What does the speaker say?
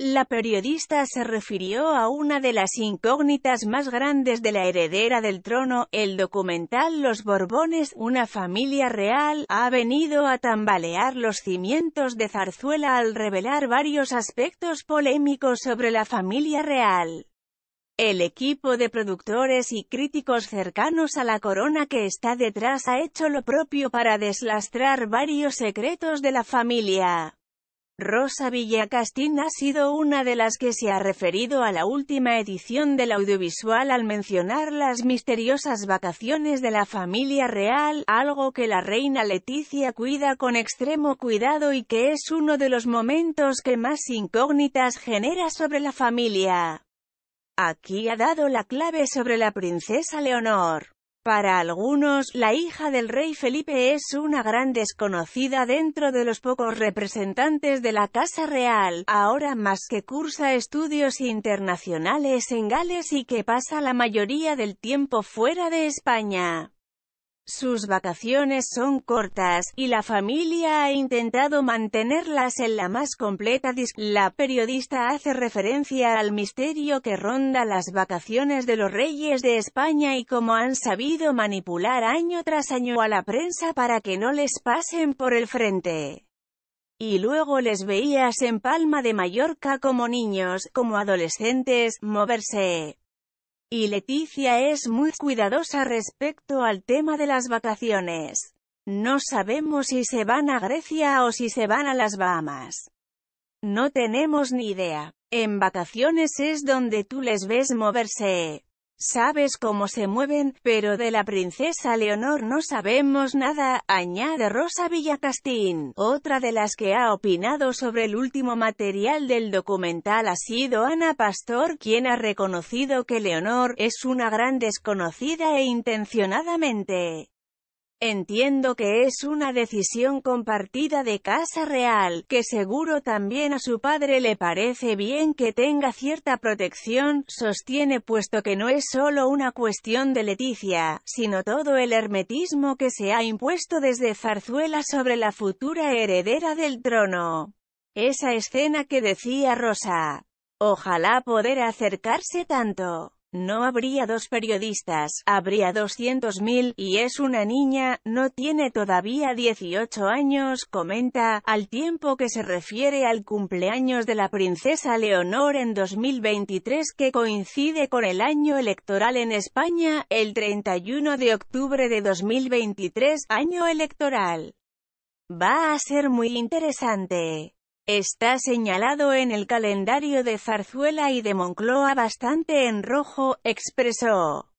La periodista se refirió a una de las incógnitas más grandes de la heredera del trono, el documental Los Borbones, una familia real, ha venido a tambalear los cimientos de Zarzuela al revelar varios aspectos polémicos sobre la familia real. El equipo de productores y críticos cercanos a la corona que está detrás ha hecho lo propio para deslastrar varios secretos de la familia. Rosa Villacastín ha sido una de las que se ha referido a la última edición del audiovisual al mencionar las misteriosas vacaciones de la familia real, algo que la reina Leticia cuida con extremo cuidado y que es uno de los momentos que más incógnitas genera sobre la familia. Aquí ha dado la clave sobre la princesa Leonor. Para algunos, la hija del rey Felipe es una gran desconocida dentro de los pocos representantes de la Casa Real, ahora más que cursa estudios internacionales en Gales y que pasa la mayoría del tiempo fuera de España. Sus vacaciones son cortas, y la familia ha intentado mantenerlas en la más completa dis La periodista hace referencia al misterio que ronda las vacaciones de los reyes de España y cómo han sabido manipular año tras año a la prensa para que no les pasen por el frente y luego les veías en Palma de Mallorca como niños, como adolescentes, moverse. Y Leticia es muy cuidadosa respecto al tema de las vacaciones. No sabemos si se van a Grecia o si se van a las Bahamas. No tenemos ni idea. En vacaciones es donde tú les ves moverse. Sabes cómo se mueven, pero de la princesa Leonor no sabemos nada, añade Rosa Villacastín. Otra de las que ha opinado sobre el último material del documental ha sido Ana Pastor, quien ha reconocido que Leonor es una gran desconocida e intencionadamente Entiendo que es una decisión compartida de Casa Real, que seguro también a su padre le parece bien que tenga cierta protección, sostiene puesto que no es solo una cuestión de Leticia, sino todo el hermetismo que se ha impuesto desde Zarzuela sobre la futura heredera del trono. Esa escena que decía Rosa. Ojalá poder acercarse tanto. No habría dos periodistas, habría 200.000, y es una niña, no tiene todavía 18 años, comenta, al tiempo que se refiere al cumpleaños de la princesa Leonor en 2023 que coincide con el año electoral en España, el 31 de octubre de 2023, año electoral. Va a ser muy interesante. Está señalado en el calendario de Zarzuela y de Moncloa bastante en rojo, expresó.